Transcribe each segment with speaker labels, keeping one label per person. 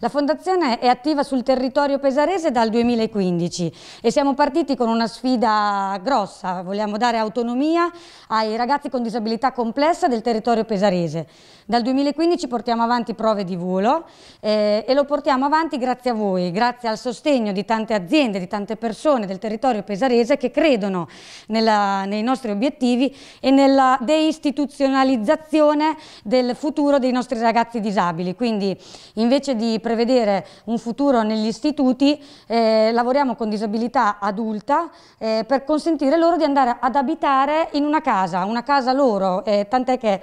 Speaker 1: La fondazione è attiva sul territorio pesarese dal 2015 e siamo partiti con una sfida grossa, vogliamo dare autonomia ai ragazzi con disabilità complessa del territorio pesarese. Dal 2015 portiamo avanti prove di volo eh, e lo portiamo avanti grazie a voi, grazie al sostegno di tante aziende, di tante persone del territorio pesarese che credono nella, nei nostri obiettivi e nella deistituzionalizzazione del futuro dei nostri ragazzi disabili. Quindi invece di prevedere un futuro negli istituti, eh, lavoriamo con disabilità adulta eh, per consentire loro di andare ad abitare in una casa, una casa loro, eh, tant'è che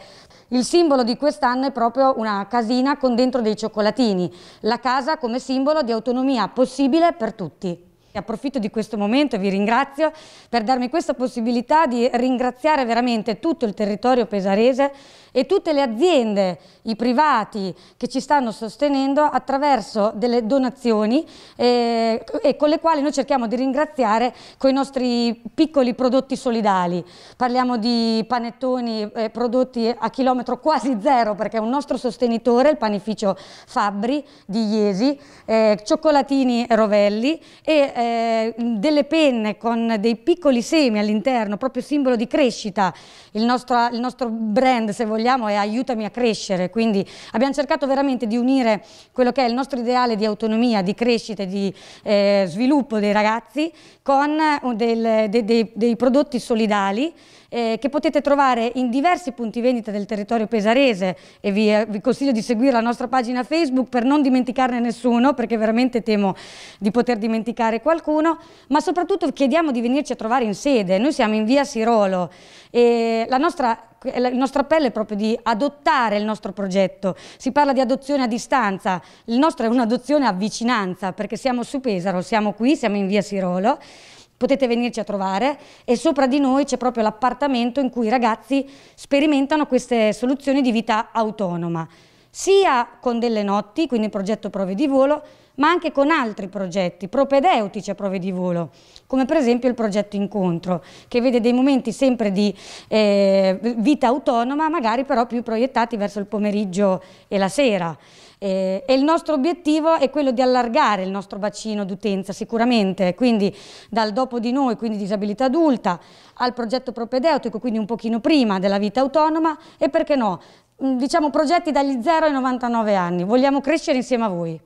Speaker 1: il simbolo di quest'anno è proprio una casina con dentro dei cioccolatini, la casa come simbolo di autonomia possibile per tutti e approfitto di questo momento e vi ringrazio per darmi questa possibilità di ringraziare veramente tutto il territorio pesarese e tutte le aziende, i privati che ci stanno sostenendo attraverso delle donazioni eh, e con le quali noi cerchiamo di ringraziare con i nostri piccoli prodotti solidali. Parliamo di panettoni eh, prodotti a chilometro quasi zero perché è un nostro sostenitore, il panificio Fabri di Iesi, eh, cioccolatini Rovelli e eh, eh, delle penne con dei piccoli semi all'interno, proprio simbolo di crescita. Il nostro, il nostro, brand, se vogliamo, è aiutami a crescere, quindi abbiamo cercato veramente di unire quello che è il nostro ideale di autonomia, di crescita e di eh, sviluppo dei ragazzi con eh, del, de, de, dei prodotti solidali eh, che potete trovare in diversi punti vendita del territorio pesarese e vi, eh, vi consiglio di seguire la nostra pagina Facebook per non dimenticarne nessuno perché veramente temo di poter dimenticare qualcosa qualcuno, ma soprattutto chiediamo di venirci a trovare in sede. Noi siamo in via Sirolo e la nostra il nostro appello è proprio di adottare il nostro progetto. Si parla di adozione a distanza, il nostro è un'adozione a vicinanza perché siamo su Pesaro, siamo qui, siamo in via Sirolo. Potete venirci a trovare e sopra di noi c'è proprio l'appartamento in cui i ragazzi sperimentano queste soluzioni di vita autonoma sia con delle notti, quindi il progetto prove di volo, ma anche con altri progetti propedeutici a prove di volo, come per esempio il progetto incontro, che vede dei momenti sempre di eh, vita autonoma, magari però più proiettati verso il pomeriggio e la sera. Eh, e il nostro obiettivo è quello di allargare il nostro bacino d'utenza sicuramente, quindi dal dopo di noi, quindi disabilità adulta, al progetto propedeutico, quindi un pochino prima della vita autonoma e perché no, diciamo, progetti dagli 0 ai 99 anni. Vogliamo crescere insieme a voi.